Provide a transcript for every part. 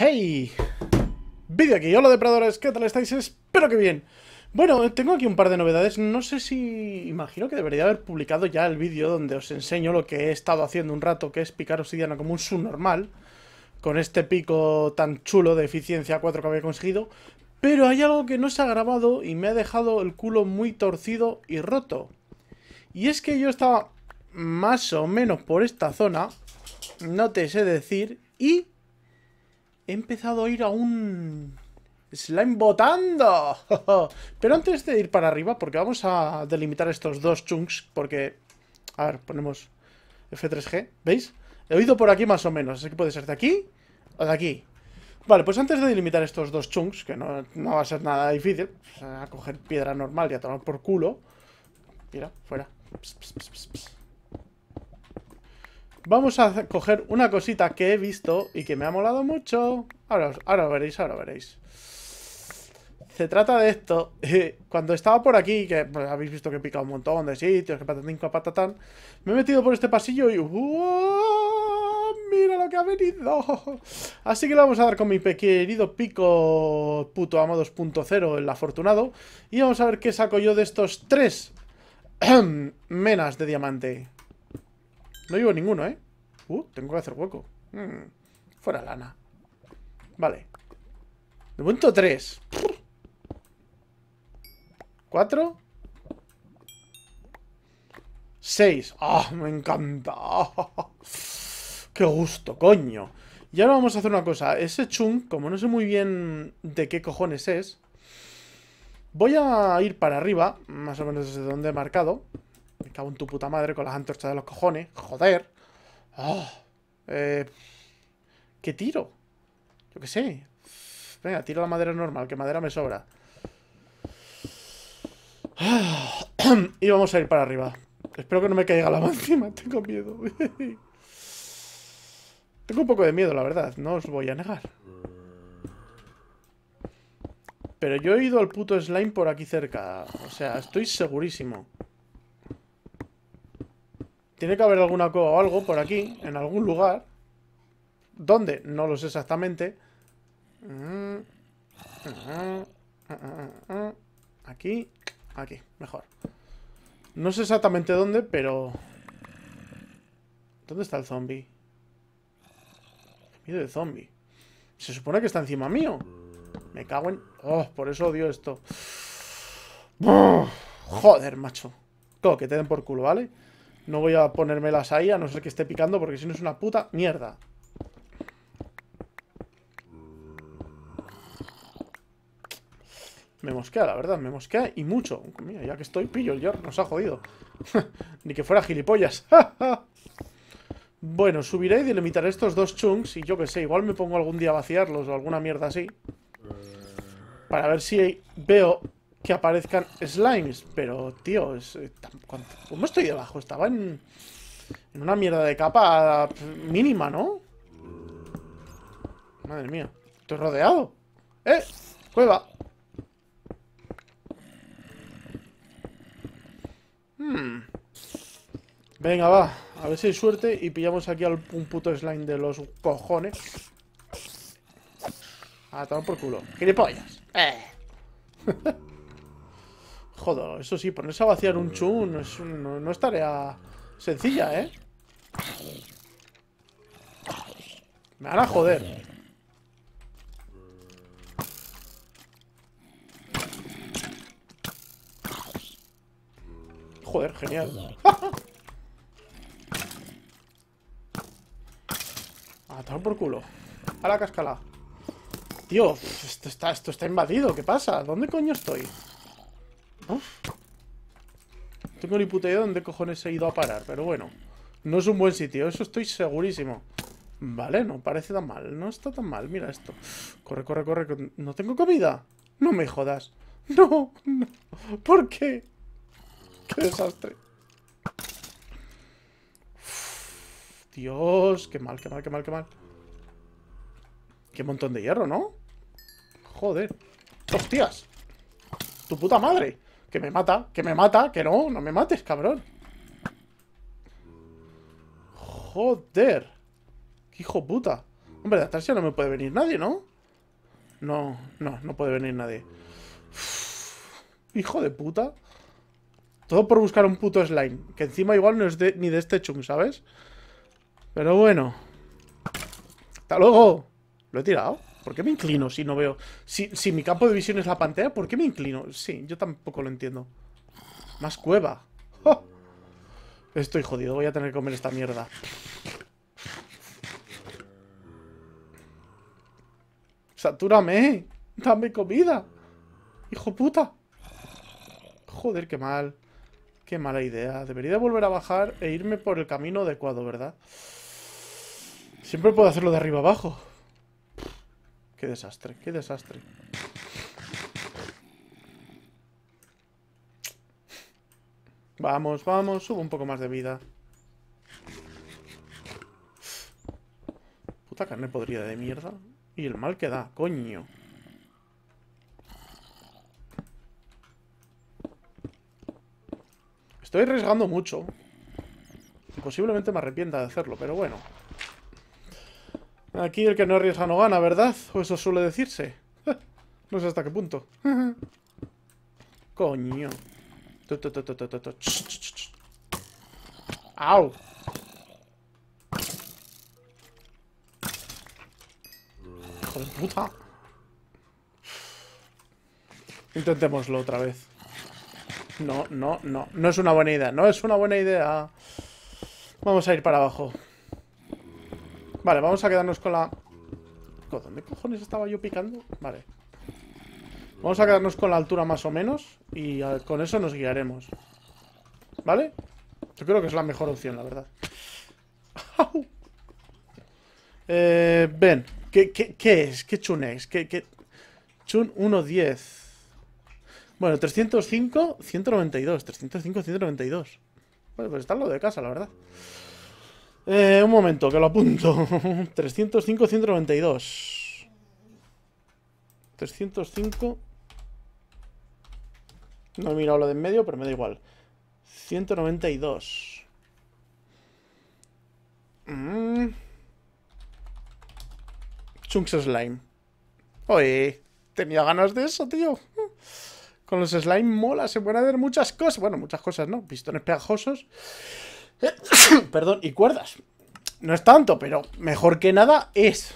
¡Hey! Vídeo aquí, hola depredadores, ¿qué tal estáis? Espero que bien. Bueno, tengo aquí un par de novedades, no sé si... Imagino que debería haber publicado ya el vídeo donde os enseño lo que he estado haciendo un rato, que es picar obsidiana como un subnormal, con este pico tan chulo de eficiencia 4 que había conseguido, pero hay algo que no se ha grabado y me ha dejado el culo muy torcido y roto. Y es que yo estaba más o menos por esta zona, no te sé decir, y he empezado a ir a un... ¡Slime botando! Pero antes de ir para arriba, porque vamos a delimitar estos dos chunks, porque... A ver, ponemos F3G, ¿veis? He oído por aquí más o menos, así que puede ser de aquí o de aquí. Vale, pues antes de delimitar estos dos chunks, que no, va a ser nada difícil, pues, a coger piedra normal y a tomar por culo. Mira, fuera. Vamos a coger una cosita que he visto y que me ha molado mucho. Ahora, ahora veréis, ahora veréis. Se trata de esto. Cuando estaba por aquí, que pues, habéis visto que he picado un montón de sitios, que patatín, que patatán, me he metido por este pasillo y... ¡Uah! ¡Mira lo que ha venido! Así que lo vamos a dar con mi querido pico puto amo 2.0, el afortunado. Y vamos a ver qué saco yo de estos tres menas de diamante. No llevo ninguno, ¿eh? Uh, tengo que hacer hueco. Mm, fuera lana. Vale. De momento tres. Cuatro. Seis. ¡Ah! me encanta. ¡Qué gusto, coño! Y ahora vamos a hacer una cosa. Ese chunk, como no sé muy bien de qué cojones es, voy a ir para arriba, más o menos desde donde he marcado me cago en tu puta madre con las antorchas de los cojones. Joder. Ah, eh, ¿Qué tiro? Yo qué sé. Venga, tiro la madera normal, que madera me sobra. Ah, y vamos a ir para arriba. Espero que no me caiga la máxima. tengo miedo. tengo un poco de miedo, la verdad, no os voy a negar. Pero yo he ido al puto slime por aquí cerca. O sea, estoy segurísimo. Tiene que haber alguna cosa o algo por aquí, en algún lugar. ¿Dónde? No lo sé exactamente. Aquí, aquí, mejor. No sé exactamente dónde, pero... ¿Dónde está el zombie? Miedo de zombie. Se supone que está encima mío. Me cago en... Oh, por eso odio esto. Joder, macho. Todo, que te den por culo, ¿vale? vale no voy a ponérmelas ahí, a no ser que esté picando, porque si no es una puta mierda. Me mosquea, la verdad, me mosquea y mucho. Mira, ya que estoy, pillo el york, nos ha jodido. Ni que fuera gilipollas. bueno, subiré y delimitaré estos dos chunks y yo qué sé, igual me pongo algún día a vaciarlos o alguna mierda así. Para ver si veo que aparezcan slimes, pero tío, es, eh, ¿cómo estoy debajo? Estaba en, una mierda de capa mínima, ¿no? Madre mía, estoy rodeado. ¡Eh! ¡Cueva! Hmm. Venga, va. A ver si hay suerte y pillamos aquí al, un puto slime de los cojones. Ah, por culo. ¡Gripollas! ¡Eh! Joder, eso sí, ponerse a vaciar un chun es no, es tarea sencilla, ¿eh? Me van a joder. Joder, genial. a por culo. A la cascala. Tío, esto está, esto está invadido. ¿Qué pasa? ¿Dónde coño estoy? Tengo ni puta idea de dónde cojones he ido a parar, pero bueno. No es un buen sitio, eso estoy segurísimo. Vale, no parece tan mal, no está tan mal, mira esto. Corre, corre, corre, no tengo comida. No me jodas. No, no. ¿Por qué? Qué desastre. Dios, qué mal, qué mal, qué mal, qué mal. Qué montón de hierro, ¿no? Joder. ¡Hostias! ¡Tu puta madre! Que me mata, que me mata, que no, no me mates, cabrón. Joder. Qué hijo puta. Hombre, de atrás ya no me puede venir nadie, ¿no? No, no, no puede venir nadie. hijo de puta. Todo por buscar un puto slime. Que encima igual no es ni de este chung, ¿sabes? Pero bueno. ¡Hasta luego! ¿Lo he tirado? ¿Por qué me inclino si no veo? Si, mi campo de visión es la pantera, ¿por qué me inclino? Sí, yo tampoco lo entiendo. Más cueva. Estoy jodido, voy a tener que comer esta mierda. ¡Satúrame! ¡Dame comida! ¡Hijo puta! Joder, qué mal. Qué mala idea. Debería volver a bajar e irme por el camino adecuado, ¿verdad? Siempre puedo hacerlo de arriba abajo. Qué desastre, qué desastre. Vamos, vamos, subo un poco más de vida. Puta carne podrida de mierda. Y el mal que da, coño. Estoy arriesgando mucho. Posiblemente me arrepienta de hacerlo, pero bueno. Aquí el que no arriesga no gana, ¿verdad? O eso suele decirse. no sé hasta qué punto. Coño. ¡Au! ¡Hijo puta! Intentémoslo otra vez. No, no, no. No es una buena idea. No es una buena idea. Vamos a ir para abajo. Vale, vamos a quedarnos con la... ¿Dónde cojones estaba yo picando? Vale. Vamos a quedarnos con la altura más o menos y con eso nos guiaremos. ¿Vale? Yo creo que es la mejor opción, la verdad. eh, ven, ¿Qué, es? ¿Qué chun es? ¿Qué, qué... Chun 1.10. Bueno, 305, 192. 305, 192. Bueno, pues está lo de casa, la verdad. Eh, un momento, que lo apunto. 305, 192. 305. No he mirado lo de en medio, pero me da igual. 192. Mm. Chunks Slime. Oye, tenía ganas de eso, tío. Con los slime mola, se pueden hacer muchas cosas. Bueno, muchas cosas, ¿no? Pistones pegajosos. Perdón, y cuerdas. No es tanto, pero mejor que nada es.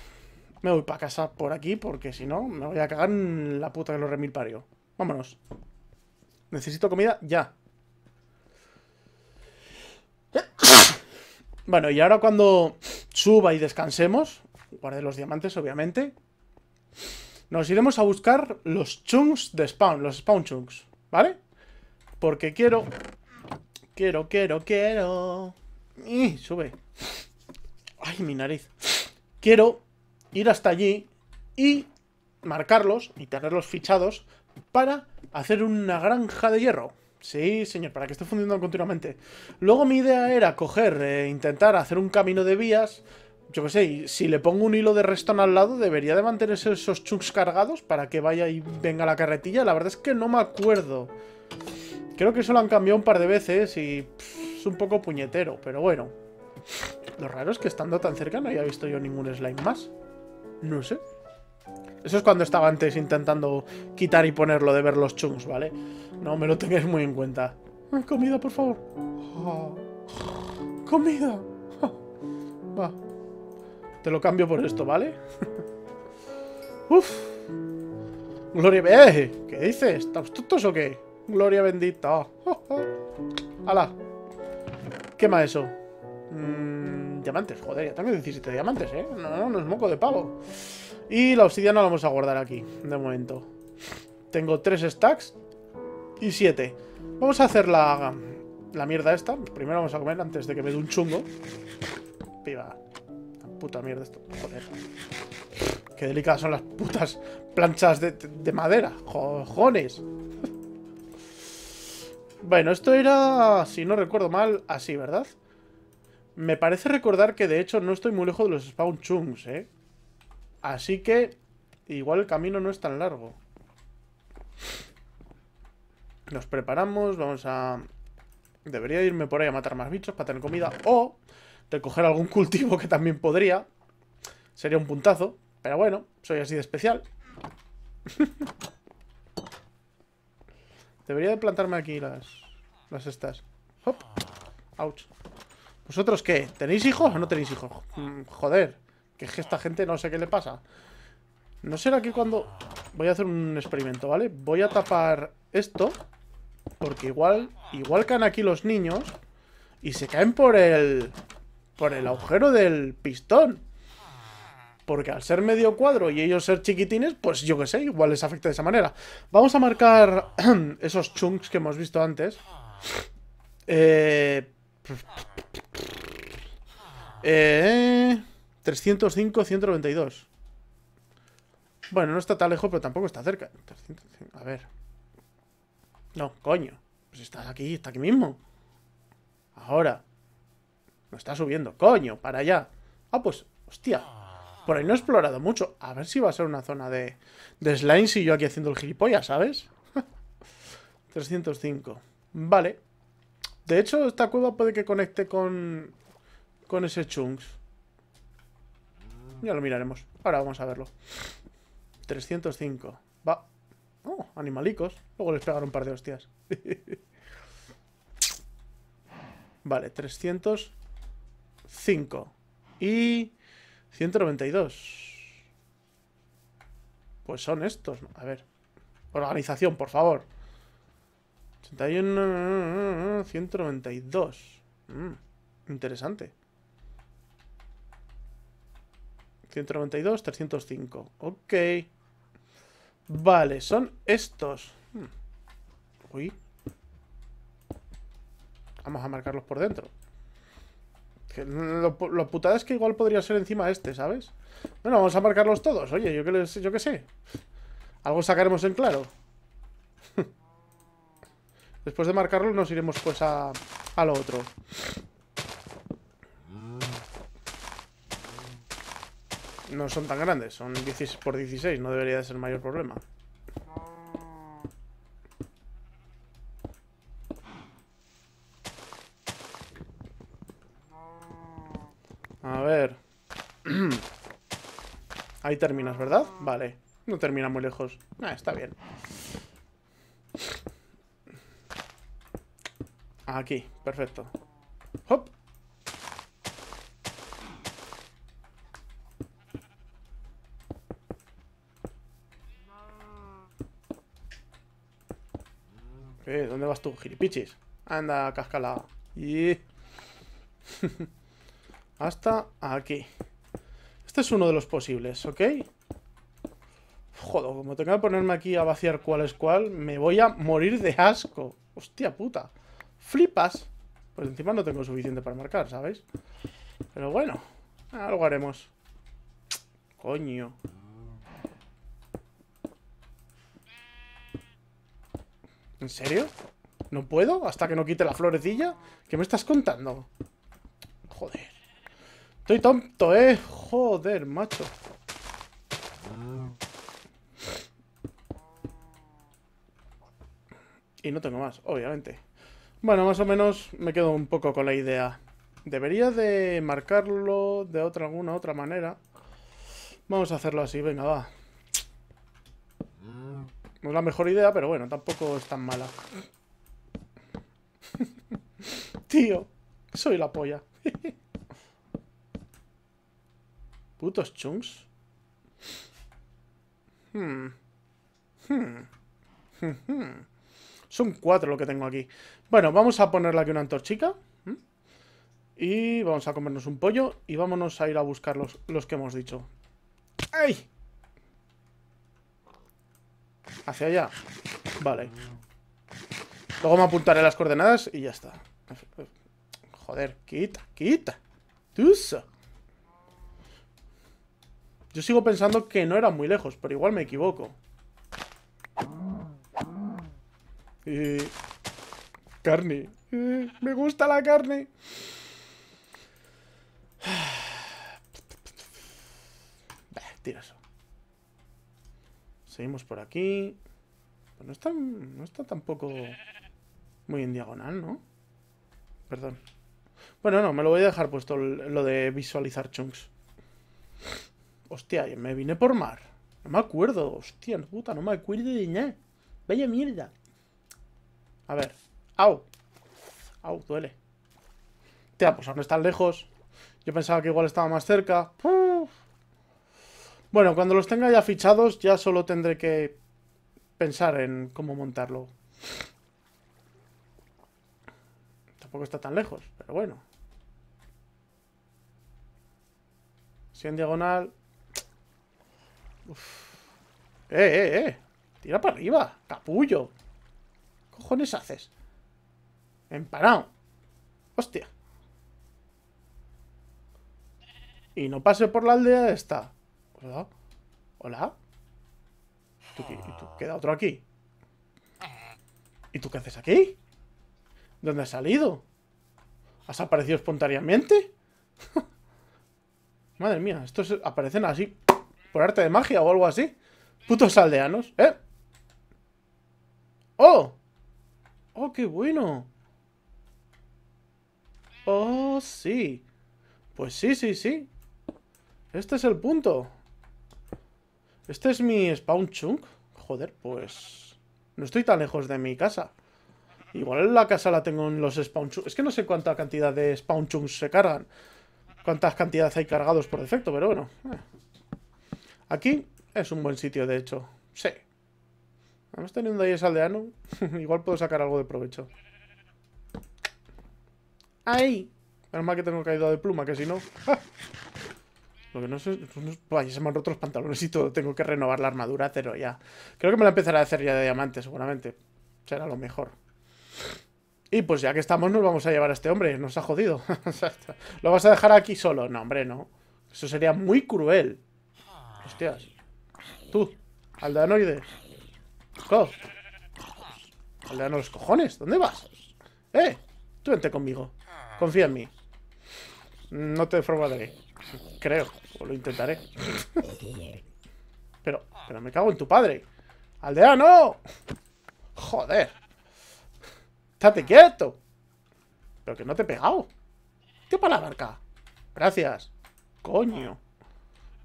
Me voy para casa por aquí porque si no me voy a cagar en la puta que lo remil parió. Vámonos. Necesito comida ya. Bueno, y ahora cuando suba y descansemos, Guardé los diamantes, obviamente, nos iremos a buscar los chunks de spawn, los spawn chunks, ¿vale? Porque quiero Quiero, quiero, quiero. y Sube. Ay, mi nariz. Quiero ir hasta allí y marcarlos y tenerlos fichados para hacer una granja de hierro. Sí, señor, para que esté fundiendo continuamente. Luego mi idea era coger, e intentar hacer un camino de vías. Yo qué sé, si le pongo un hilo de restón al lado, debería de mantenerse esos chunks cargados para que vaya y venga la carretilla. La verdad es que no me acuerdo. Creo que solo han cambiado un par de veces y es un poco puñetero, pero bueno. Lo raro es que estando tan cerca no haya visto yo ningún slime más. No sé. Eso es cuando estaba antes intentando quitar y ponerlo de ver los chungs, ¿vale? No me lo tengáis muy en cuenta. Ah, comida, por favor. Ah, comida. Ah, va. Te lo cambio por esto, ¿vale? Uf. Gloria. Eh, ¿Qué dices? ¿Estás tontos o qué? Gloria bendita. ¡Hala! Oh, oh, oh. ¿Qué más eso? Mm, diamantes, joder, ya tengo 17 diamantes, ¿eh? No, no, no es moco de pavo. Y la obsidiana la vamos a guardar aquí, de momento. Tengo 3 stacks y 7. Vamos a hacer la, la mierda esta. Primero vamos a comer antes de que me dé un chungo. Piba. Puta mierda esto. Joder. Qué delicadas son las putas planchas de, de madera. Cojones. Bueno, esto era, si no recuerdo mal, así, ¿verdad? Me parece recordar que de hecho no estoy muy lejos de los spawn chunks, ¿eh? Así que igual el camino no es tan largo. Nos preparamos, vamos a... Debería irme por ahí a matar más bichos para tener comida. O recoger algún cultivo que también podría. Sería un puntazo. Pero bueno, soy así de especial. Debería de plantarme aquí las, las estas. Hop. Ouch. ¿Vosotros qué? ¿Tenéis hijos o no tenéis hijos? Mm, joder. Que es que esta gente no sé qué le pasa. ¿No será que cuando...? Voy a hacer un experimento, ¿vale? Voy a tapar esto. Porque igual... Igual caen aquí los niños. Y se caen por el... Por el agujero del pistón. Porque al ser medio cuadro y ellos ser chiquitines, pues yo qué sé, igual les afecta de esa manera. Vamos a marcar esos chunks que hemos visto antes. Eh... Eh... 305, 192. Bueno, no está tan lejos, pero tampoco está cerca. A ver. No, coño. Pues está aquí, está aquí mismo. Ahora. No está subiendo. Coño, para allá. Ah, pues, hostia. Por ahí no he explorado mucho. A ver si va a ser una zona de, de si y yo aquí haciendo el gilipollas, ¿sabes? 305. Vale. De hecho, esta cueva puede que conecte con, con ese chunks. Ya lo miraremos. Ahora vamos a verlo. 305. Va. Oh, animalicos. Luego les pegaron un par de hostias. vale, 305. Y... 192. Pues son estos. A ver. Organización, por favor. 81... 192. Mm, interesante. 192, 305. Ok. Vale, son estos. Mm. Uy. Vamos a marcarlos por dentro lo, putada es que igual podría ser encima este, ¿sabes? Bueno, vamos a marcarlos todos. Oye, yo qué, yo qué sé. Algo sacaremos en claro. Después de marcarlos nos iremos pues a, a lo otro. No son tan grandes, son 16 por 16, no debería de ser mayor problema. A ver. Ahí terminas, ¿verdad? Vale. No termina muy lejos. Ah, está bien. Aquí, perfecto. ¡Hop! Eh, ¿Dónde vas tú, gilipichis? Anda, cascala. Y... hasta aquí. Este es uno de los posibles, ¿ok? Joder, como tengo que ponerme aquí a vaciar cuál es cuál, me voy a morir de asco. Hostia puta. Flipas. Pues encima no tengo suficiente para marcar, ¿sabéis? Pero bueno, algo haremos. Coño. ¿En serio? ¿No puedo? ¿Hasta que no quite la florecilla? ¿Qué me estás contando? Joder. Estoy tonto, eh. Joder, macho. Y no tengo más, obviamente. Bueno, más o menos me quedo un poco con la idea. Debería de marcarlo de otra, alguna otra manera. Vamos a hacerlo así, venga, va. No es la mejor idea, pero bueno, tampoco es tan mala. Tío, soy la polla. Putos chunks. Hmm. Hmm. Hmm, Son cuatro lo que tengo aquí. Bueno, vamos a ponerle aquí una antorchica. Y vamos a comernos un pollo. Y vámonos a ir a buscar los, los que hemos dicho. ¡Ay! Hacia allá. Vale. Luego me apuntaré las coordenadas y ya está. Joder, quita, quita. Tusa. Yo sigo pensando que no era muy lejos, pero igual me equivoco. carne. me gusta la carne. Vale, tira eso. Seguimos por aquí. no está, no está tampoco muy en diagonal, ¿no? Perdón. Bueno, no, me lo voy a dejar puesto lo de visualizar chunks. Hostia, me vine por mar. No me acuerdo. Hostia, puta, no me acuerdo de nada. Vaya mierda. A ver. Au. Au, duele. Tía, pues aún están lejos. Yo pensaba que igual estaba más cerca. Bueno, cuando los tenga ya fichados, ya solo tendré que pensar en cómo montarlo. Tampoco está tan lejos, pero bueno. Si en diagonal... Eh, eh, eh! ¡Tira para arriba! ¡Capullo! ¿Qué cojones haces? ¡Empanado! ¡Hostia! Y no pase por la aldea esta. ¿Hola? ¿Hola? ¿Tú, qué, ¿Y queda otro aquí? ¿Y tú qué haces aquí? ¿Dónde has salido? ¿Has aparecido espontáneamente? Madre mía, estos aparecen así por arte de magia o algo así. Putos aldeanos, ¿eh? ¡Oh! ¡Oh, qué bueno! ¡Oh, sí! Pues sí, sí, sí. Este es el punto. Este es mi spawn chunk. Joder, pues... No estoy tan lejos de mi casa. Igual la casa la tengo en los spawn chunks. Es que no sé cuánta cantidad de spawn chunks se cargan. Cuántas cantidades hay cargados por defecto, pero bueno. Eh. Aquí es un buen sitio, de hecho. Sí. Vamos teniendo ahí ese aldeano. Igual puedo sacar algo de provecho. ¡Ahí! Menos mal que tengo caído de pluma, que si no... Lo que no sé... Vaya, se me han roto los pantalones y todo. Tengo que renovar la armadura, pero ya... Creo que me la empezaré a hacer ya de diamante, seguramente. Será lo mejor. Y pues ya que estamos, nos vamos a llevar a este hombre. Nos ha jodido. ¿Lo vas a dejar aquí solo? No, hombre, no. Eso sería muy cruel. Hostias. Tú, aldeanoides. Aldeano de los cojones, ¿dónde vas? ¡Eh! Tú vente conmigo. Confía en mí. No te defraudaré. Creo, o lo intentaré. pero, pero me cago en tu padre. ¡Aldeano! Joder. ¡Estate quieto! Pero que no te he pegado. ¿Qué para la barca? Gracias. Coño.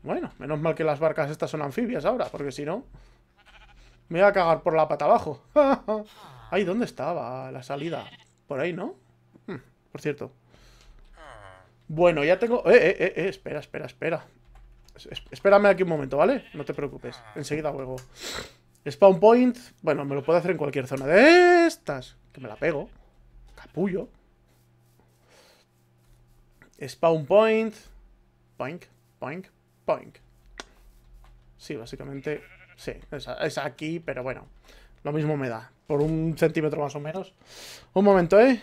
Bueno, menos mal que las barcas estas son anfibias ahora, porque si no... Me voy a cagar por la pata abajo. Ay, ¿dónde estaba la salida? Por ahí, ¿no? Hmm, por cierto. Bueno, ya tengo... Eh, eh, eh, eh espera, espera, espera. espérame aquí un momento, ¿vale? No te preocupes. Enseguida juego. Spawn point. Bueno, me lo puedo hacer en cualquier zona de estas. Que me la pego. Capullo. Spawn point. Poink, poink, Point. Sí, básicamente, sí, es, aquí, pero bueno, lo mismo me da, por un centímetro más o menos. Un momento, ¿eh?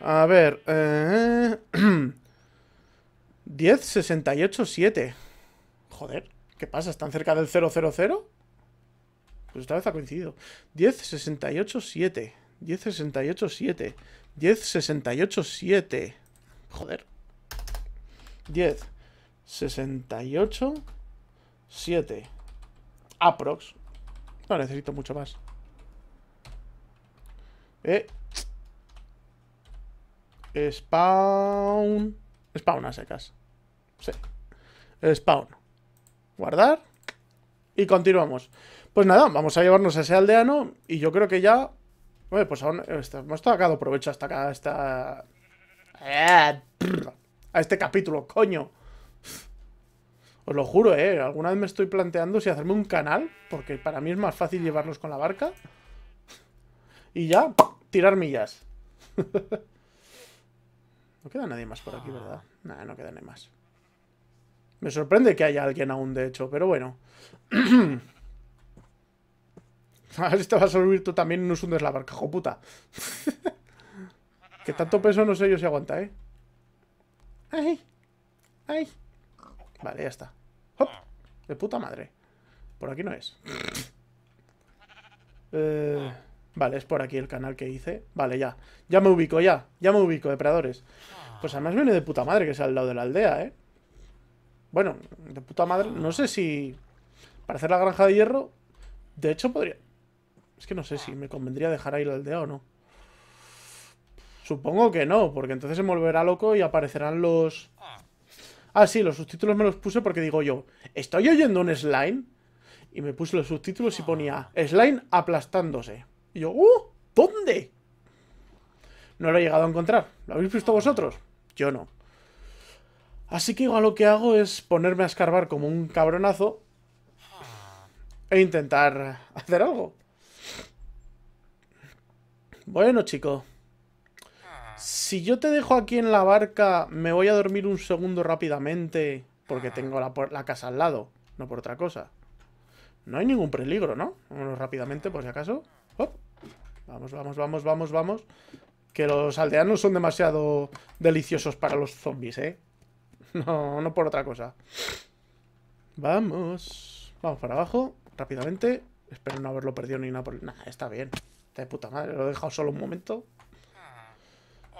A ver, eh... 10, 68, 7. Joder, ¿qué pasa? ¿Están cerca del 000? Pues esta vez ha coincidido. 10, 68, 7. 10, 68, 7. 10, 68, 7. Joder. 10, 68, 7. Aprox. No necesito mucho más. Eh. Spawn. Spawn a secas. Sí. Spawn. Guardar. Y continuamos. Pues nada, vamos a llevarnos a ese aldeano. Y yo creo que ya. pues aún eh, este, hemos tocado provecho hasta acá. Hasta. Eh. A este capítulo, coño. Os lo juro, ¿eh? Alguna vez me estoy planteando si hacerme un canal, porque para mí es más fácil llevarlos con la barca. Y ya, tirar millas. no queda nadie más por aquí, ¿verdad? Nada, no queda nadie más. Me sorprende que haya alguien aún, de hecho, pero bueno. a ver si te vas a subir tú también y nos hundes la barca, puta que tanto peso no sé yo si aguanta, ¿eh? ¡Ay! ¡Ay! Vale, ya está. ¡Hop! De puta madre. Por aquí no es. Eh, vale, es por aquí el canal que hice. Vale, ya. Ya me ubico, ya. Ya me ubico, depredadores. Pues además viene de puta madre que sea al lado de la aldea, ¿eh? Bueno, de puta madre. No sé si... Para hacer la granja de hierro... De hecho, podría... Es que no sé si me convendría dejar ahí la aldea o no. Supongo que no, porque entonces se volverá loco y aparecerán los... Ah, sí, los subtítulos me los puse porque digo yo, ¿estoy oyendo un slime? Y me puse los subtítulos y ponía ah. slime aplastándose. Y yo, ¡uh! ¿Dónde? No lo he llegado a encontrar. ¿Lo habéis visto ah. vosotros? Yo no. Así que igual lo que hago es ponerme a escarbar como un cabronazo e intentar hacer algo. Bueno, chicos si yo te dejo aquí en la barca, me voy a dormir un segundo rápidamente porque ah. tengo la, casa al lado, no por otra cosa. No hay ningún peligro, ¿no? Vámonos rápidamente, por si acaso. Vamos, vamos, vamos, vamos, vamos. Que los aldeanos son demasiado deliciosos para los zombies, ¿eh? No, no por otra cosa. Vamos. Vamos para abajo, rápidamente. Espero no haberlo perdido ni nada por... Nada, está bien. Está de puta madre, lo he dejado solo un momento.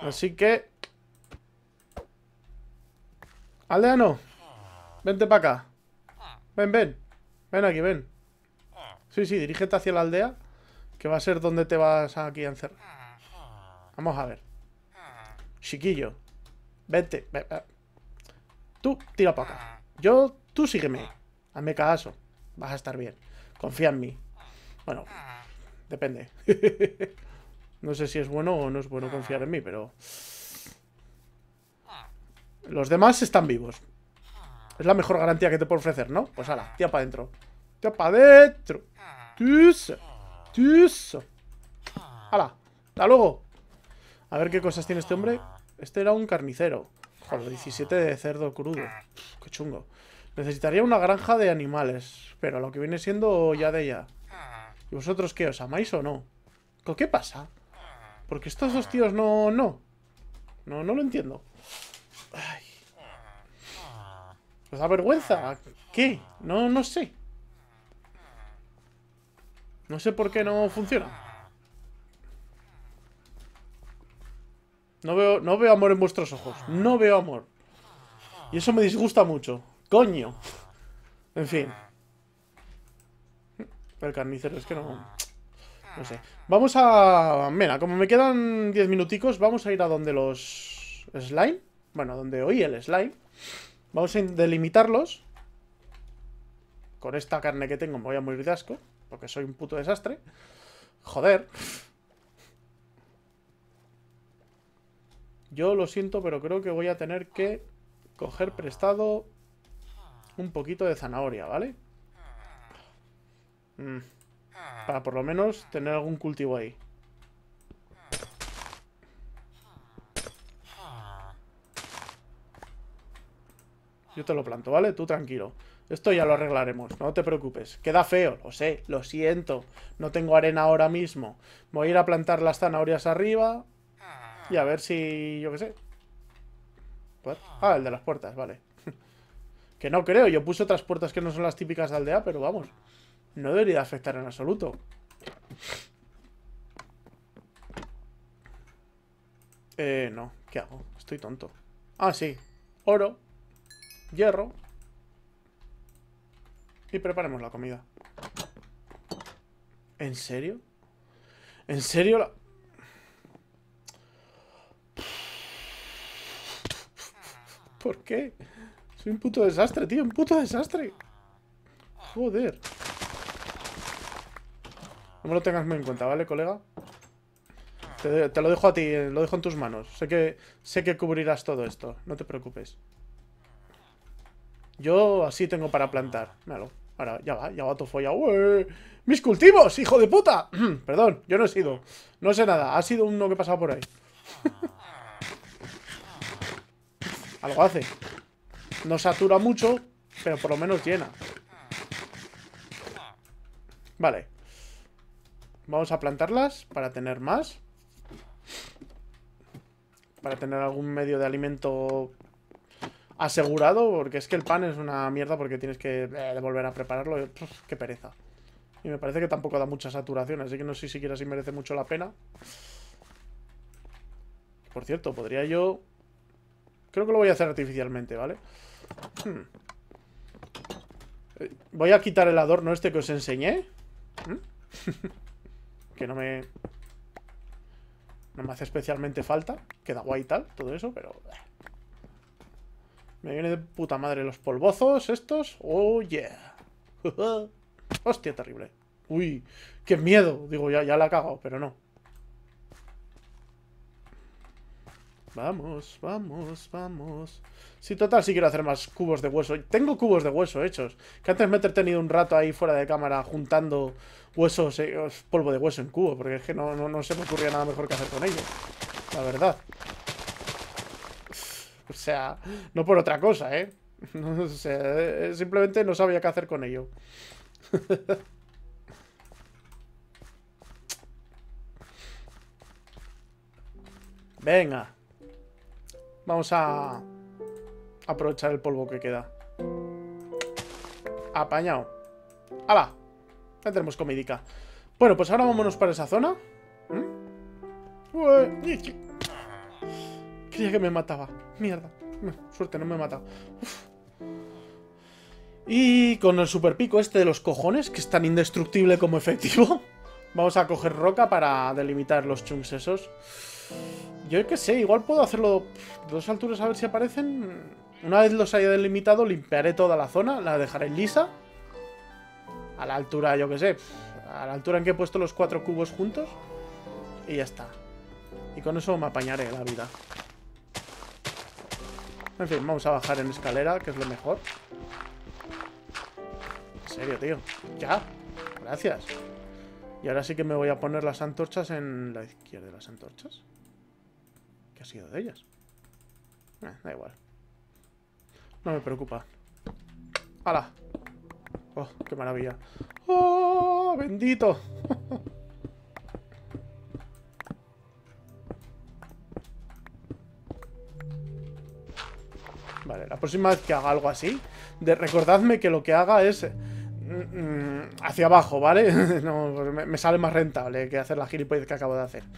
Así que... Aldeano, vente para acá. Ven, ven. Ven aquí, ven. Sí, sí, dirígete hacia la aldea, que va a ser donde te vas aquí a encerrar. Vamos a ver. Chiquillo, Vente Tú, tira para acá. Yo, tú sígueme. Hazme caso. Vas a estar bien. Confía en mí. Bueno, depende. No sé si es bueno o no es bueno ah. confiar en mí, pero... Los demás están vivos. Ah. Es la mejor garantía que te puedo ofrecer, ¿no? Pues hala, tía para adentro. Tía para adentro. Ah. tis tis Hasta luego. A ver qué cosas tiene este hombre. Este era un carnicero. Joder, 17 de cerdo crudo. Qué chungo. Necesitaría una granja de animales. Pero lo que viene siendo ya de ella. ¿Y vosotros qué? ¿Os amáis o no? ¿Con qué pasa? Porque estos dos tíos no... No, no, no lo entiendo. Ay. da vergüenza. ¿Qué? No, no sé. No sé por qué no funciona. No veo, no veo amor en vuestros ojos. No veo amor. Y eso me disgusta mucho. Coño. En fin. El carnicero es que no... No sé. Vamos a... Mira, como me quedan 10 minuticos, vamos a ir a donde los slime. Bueno, donde oí el slime. Vamos a delimitarlos. Con esta carne que tengo me voy a morir de asco. Porque soy un puto desastre. Joder. Yo lo siento, pero creo que voy a tener que coger prestado un poquito de zanahoria, ¿vale? Mm. Para por lo menos tener algún cultivo ahí. Yo te lo planto, ¿vale? Tú tranquilo. Esto ya lo arreglaremos, no te preocupes. Queda feo, lo sé, lo siento. No tengo arena ahora mismo. Voy a ir a plantar las zanahorias arriba. Y a ver si... yo qué sé. Ah, el de las puertas, vale. que no creo, yo puse otras puertas que no son las típicas de aldea, pero vamos no debería afectar en absoluto. Eh, no. ¿Qué hago? Estoy tonto. Ah, sí. Oro. Hierro. Y preparemos la comida. ¿En serio? ¿En serio la...? ¿Por qué? Soy un puto desastre, tío. Un puto desastre. Joder. No me lo tengas muy en cuenta, ¿vale, colega? Te, lo dejo a ti, lo dejo en tus manos. Sé que, sé que cubrirás todo esto, no te preocupes. Yo así tengo para plantar. Míralo. Ahora, ya va, ya va tu folla. ¡Mis cultivos, hijo de puta! Perdón, yo no he sido. No sé nada, ha sido uno que pasado por ahí. Algo hace. No satura mucho, pero por lo menos llena. Vale. Vamos a plantarlas para tener más. Para tener algún medio de alimento asegurado, porque es que el pan es una mierda porque tienes que eh, volver a prepararlo. qué pereza. Y me parece que tampoco da mucha saturación, así que no sé siquiera si merece mucho la pena. Por cierto, podría yo... Creo que lo voy a hacer artificialmente, ¿vale? Hmm. Eh, voy a quitar el adorno este que os enseñé. ¿Mm? que no me... No me hace especialmente falta. Queda guay y tal, todo eso, pero... Eh. Me viene de puta madre los polvozos estos. Oh, yeah. Hostia, terrible. Uy, qué miedo. Digo, ya, ya la cago cagado, pero no. Vamos, vamos, vamos. Sí, total, sí quiero hacer más cubos de hueso. Tengo cubos de hueso hechos. Que antes me he entretenido un rato ahí fuera de cámara juntando huesos, eh, polvo de hueso en cubo. Porque es que no, no, se me ocurría nada mejor que hacer con ellos. La verdad. O sea, no por otra cosa, ¿eh? eh simplemente no sabía qué hacer con ello. Venga. Vamos a aprovechar el polvo que queda. Apañado. ¡Hala! Ah, ya tenemos comidica. Bueno, pues ahora vámonos para esa zona. ¿Mm? Creía que me mataba. Mierda. Suerte, no me mata Y con el super pico este de los cojones, que es tan indestructible como efectivo, vamos a coger roca para delimitar los chunks esos. Yo qué sé, igual puedo hacerlo dos alturas a ver si aparecen. Una vez los haya delimitado, limpiaré toda la zona, la dejaré lisa. A la altura, yo qué sé, a la altura en que he puesto los cuatro cubos juntos. Y ya está. Y con eso me apañaré la vida. En fin, vamos a bajar en escalera, que es lo mejor. En serio, tío. Ya. Gracias. Y ahora sí que me voy a poner las antorchas en la izquierda de las antorchas ha sido de ellas? Eh, da igual. No me preocupa. ¡Hala! ¡Oh, qué maravilla! ¡Oh, bendito! vale, la próxima vez que haga algo así, de, recordadme que lo que haga es eh, mm, hacia abajo, ¿vale? no, pues me, sale más rentable que hacer la gilipollez que acabo de hacer.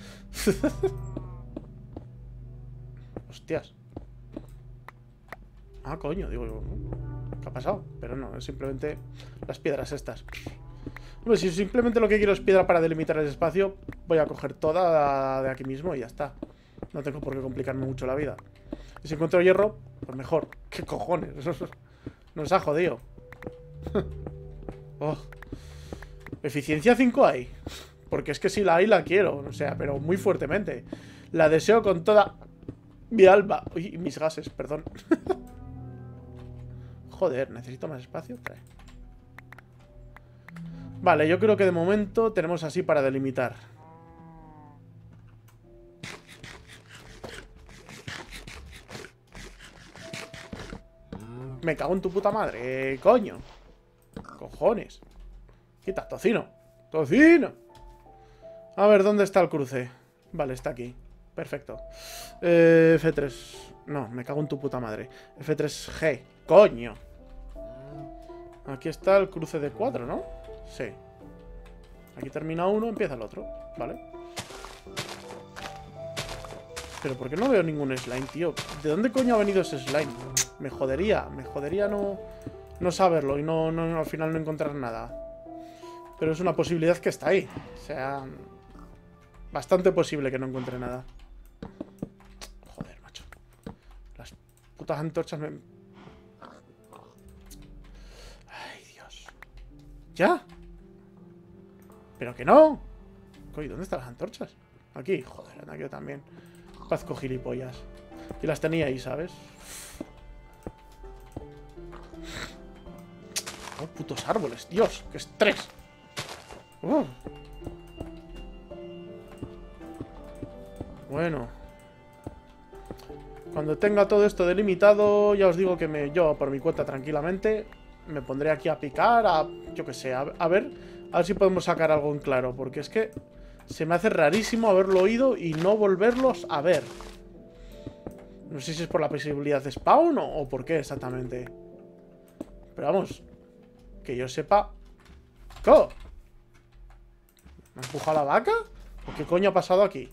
Ah, coño, digo ¿Qué ha pasado? Pero no, es simplemente las piedras estas. pues si simplemente lo que quiero es piedra para delimitar el espacio, voy a coger toda de aquí mismo y ya está. No tengo por qué complicarme mucho la vida. Y si encuentro hierro, pues mejor. ¿Qué cojones? Nos ha jodido. Oh. Eficiencia 5 hay. Porque es que si la hay, la quiero. O sea, pero muy fuertemente. La deseo con toda... Mi alba. Uy, mis gases, perdón. Joder, necesito más espacio. Vale, yo creo que de momento tenemos así para delimitar. Me cago en tu puta madre, coño. Cojones. Quita, tocino. Tocino. A ver, ¿dónde está el cruce? Vale, está aquí. Perfecto. Eh, F3. No, me cago en tu puta madre. F3G. ¡Coño! Aquí está el cruce de cuatro, ¿no? Sí. Aquí termina uno, empieza el otro. Vale. Pero ¿por qué no veo ningún slime, tío? ¿De dónde coño ha venido ese slime? Me jodería, me jodería no, no saberlo y no, al final no encontrar nada. Pero es una posibilidad que está ahí. O sea, bastante posible que no encuentre nada. putas antorchas me... Ay, Dios. ¿Ya? Pero que no. ¿dónde están las antorchas? Aquí. Joder, anda, yo también. Pazco gilipollas. Y las tenía ahí, ¿sabes? Oh, putos árboles. Dios, qué estrés. Bueno. Cuando tenga todo esto delimitado, ya os digo que me, yo por mi cuenta tranquilamente me pondré aquí a picar, a yo que sé, a, ver, a ver si podemos sacar algo en claro, porque es que se me hace rarísimo haberlo oído y no volverlos a ver. No sé si es por la posibilidad de spawn o, por qué exactamente. Pero vamos, que yo sepa... ¿Cómo? ¿Me empuja la vaca? ¿O qué coño ha pasado aquí?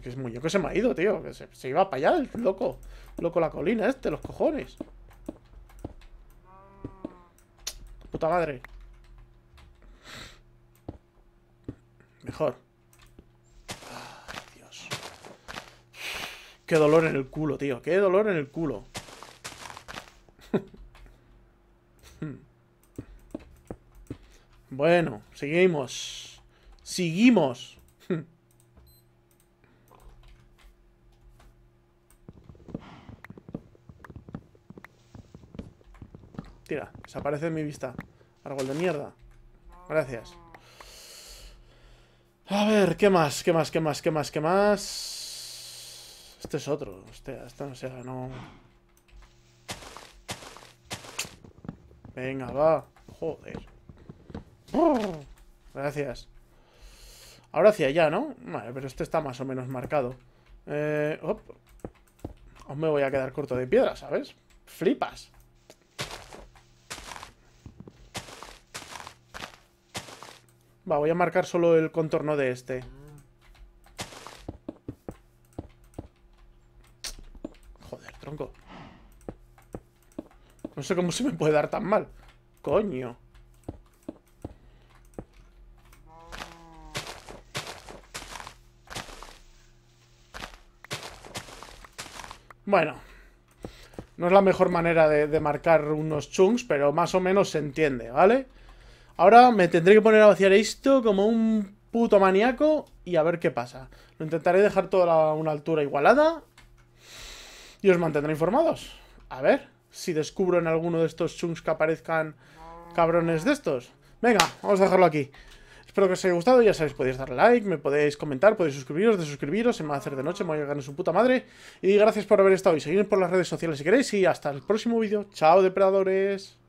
que es muy que se me ha ido, tío. Que se, iba para allá, el loco. Loco la colina este, los cojones. Puta madre. Mejor. Dios. Qué dolor en el culo, tío. Qué dolor en el culo. bueno, seguimos. Seguimos. Aparece en mi vista. Árbol de mierda. Gracias. A ver, ¿qué más? ¿Qué más? ¿Qué más? ¿Qué más? ¿Qué más? Este es otro. Este, este no se no Venga, va. Joder. Gracias. Ahora hacia allá, ¿no? Vale, pero este está más o menos marcado. Eh, me voy a quedar corto de piedra, ¿sabes? Flipas. Va, voy a marcar solo el contorno de este. Joder, tronco. No sé cómo se me puede dar tan mal. Coño. Bueno. No es la mejor manera de, marcar unos chunks, pero más o menos se entiende, ¿vale? vale Ahora me tendré que poner a vaciar esto como un puto maníaco y a ver qué pasa. Lo intentaré dejar toda a una altura igualada y os mantendré informados. A ver si descubro en alguno de estos chunks que aparezcan cabrones de estos. Venga, vamos a dejarlo aquí. Espero que os haya gustado, ya sabéis, podéis darle like, me podéis comentar, podéis suscribiros, desuscribiros, se me va a hacer de noche, me voy a ganar su puta madre. Y gracias por haber estado y seguidme por las redes sociales si queréis y hasta el próximo vídeo. Chao, depredadores.